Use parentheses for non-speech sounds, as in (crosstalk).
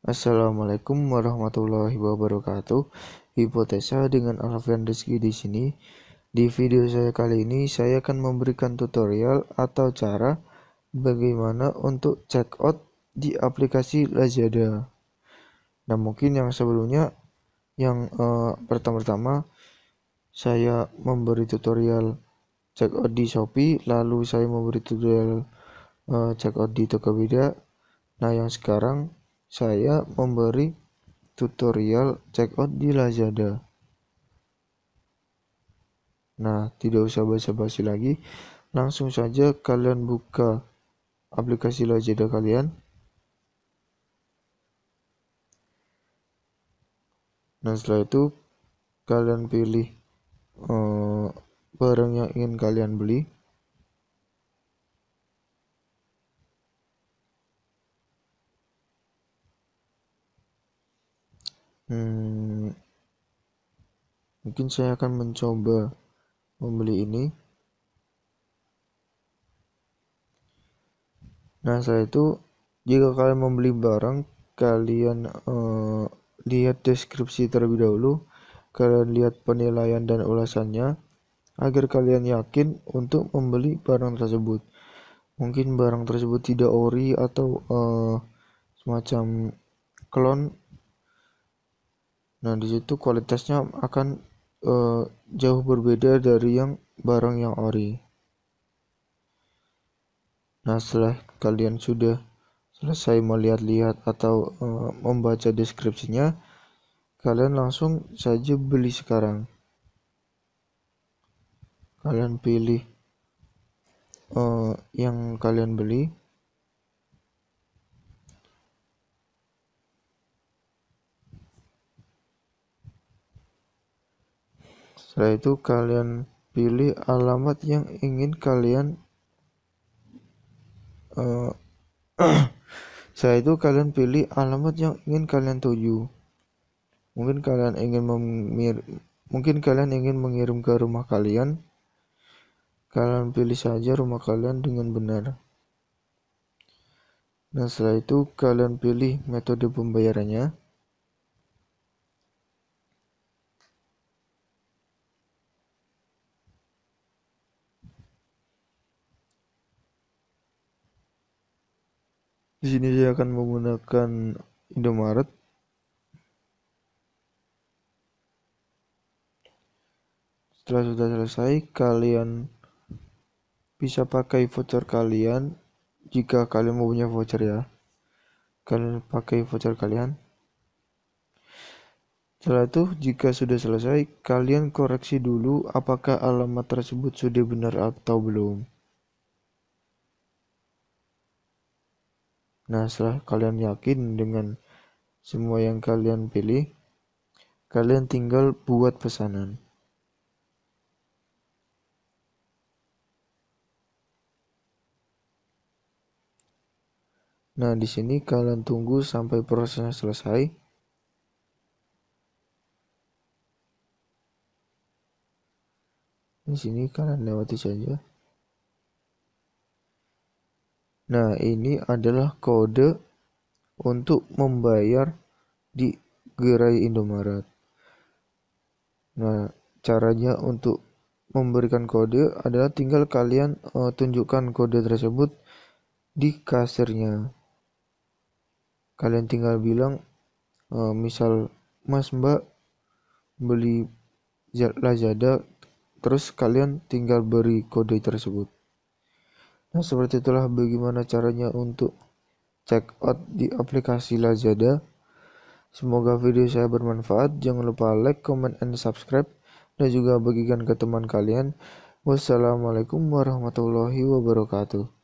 Assalamualaikum warahmatullahi wabarakatuh. Hipotesa dengan Alfian Rizky di sini. Di video saya kali ini saya akan memberikan tutorial atau cara bagaimana untuk check out di aplikasi Lazada. Nah, mungkin yang sebelumnya yang uh, pertama-tama saya memberi tutorial check out di Shopee, lalu saya memberi tutorial uh, out di Tokopedia. Nah, yang sekarang saya memberi tutorial checkout di Lazada. Nah, tidak usah basa-basi lagi, langsung saja kalian buka aplikasi Lazada kalian. Nah, setelah itu kalian pilih uh, barang yang ingin kalian beli. hmm, mungkin saya akan mencoba membeli ini nah setelah itu jika kalian membeli barang kalian uh, lihat deskripsi terlebih dahulu kalian lihat penilaian dan ulasannya agar kalian yakin untuk membeli barang tersebut mungkin barang tersebut tidak ori atau uh, semacam klon Nah, di situ kualitasnya akan uh, jauh berbeda dari yang barang yang ori. Nah, setelah kalian sudah selesai melihat-lihat atau uh, membaca deskripsinya, kalian langsung saja beli sekarang. Kalian pilih uh, yang kalian beli Setelah itu kalian pilih alamat yang ingin kalian uh, (clears throat) setelah itu kalian pilih alamat yang ingin kalian tuju. Mungkin kalian ingin memir mungkin kalian ingin mengirim ke rumah kalian. Kalian pilih saja rumah kalian dengan benar. Nah, setelah itu kalian pilih metode pembayarannya. Di sini saya akan menggunakan Indomaret. Setelah sudah selesai, kalian bisa pakai voucher kalian jika kalian mau punya voucher ya. Kalian pakai voucher kalian. Setelah itu, jika sudah selesai, kalian koreksi dulu apakah alamat tersebut sudah benar atau belum. Nah, setelah kalian yakin dengan semua yang kalian pilih, kalian tinggal buat pesanan. Nah, di sini kalian tunggu sampai prosesnya selesai. Di sini kalian lewati saja. Nah, ini adalah kode untuk membayar di gerai Indomaret. Nah, caranya untuk memberikan kode adalah tinggal kalian uh, tunjukkan kode tersebut di kasirnya. Kalian tinggal bilang uh, misal Mas Mbak beli Lazada terus kalian tinggal beri kode tersebut. Nah, seperti itulah bagaimana caranya untuk check out di aplikasi Lazada. Semoga video saya bermanfaat. Jangan lupa like, comment, and subscribe. Dan juga bagikan ke teman kalian. Wassalamualaikum warahmatullahi wabarakatuh.